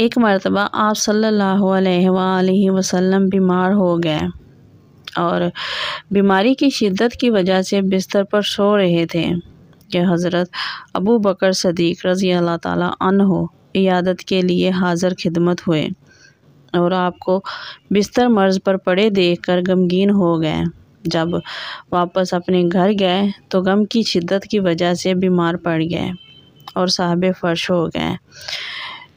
एक मरतबा आप सल्लल्लाहु अलैहि वसल्लम बीमार हो गए और बीमारी की शिद्दत की वजह से बिस्तर पर सो रहे थे कि हज़रत अबू बकर सदीक रज़ी अल्लाह ताली हो इयादत के लिए हाज़र खिदमत हुए और आपको बिस्तर मर्ज़ पर पड़े देख कर गमगीन हो गए जब वापस अपने घर गए तो गम की शिद्दत की वजह से बीमार पड़ गए और साहब फर्श हो गए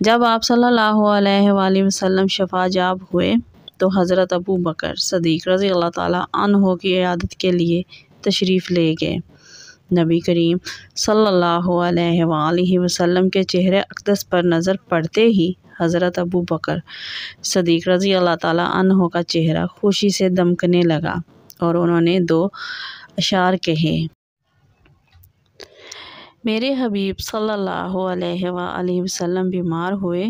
जब आप सल्लल्लाहु अलैहि वसल्लम शफा जाब हुए तो हज़रत अबू बकर सदीक रज़ी अल्लाह ताली की इयादत के लिए तशरीफ़ ले गए नबी करीम सल्लल्लाहु अलैहि वसल्लम के चेहरे अकदस पर नज़र पड़ते ही हज़रत अबू बकर सदीक रज़ी अल्लाह ताली का चेहरा खुशी से दमकने लगा और उन्होंने दो अशार कहे मेरे हबीब सल्लल्लाहु अलैहि वसल्लम बीमार हुए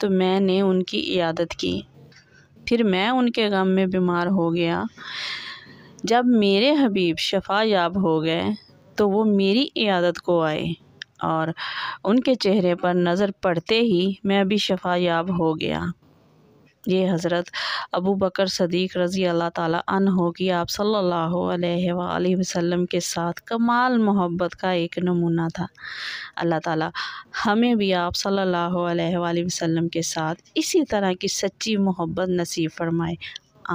तो मैंने उनकी इयादत की फिर मैं उनके गम में बीमार हो गया जब मेरे हबीब शफा याब हो गए तो वो मेरी इयादत को आए और उनके चेहरे पर नज़र पड़ते ही मैं भी शफा याब हो गया ये हज़रत अबू बकर सदीक़ रज़ी अल्लाह ताला हो कि आप सल्लल्लाहु अलैहि वसल्लम के साथ कमाल मोहब्बत का एक नमूना था अल्लाह ताला हमें भी आप सल्लल्लाहु अलैहि वसल्लम के साथ इसी तरह की सच्ची मोहब्बत नसीब फरमाए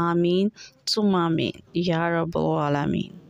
आमीन सुमामीन या रबालमीन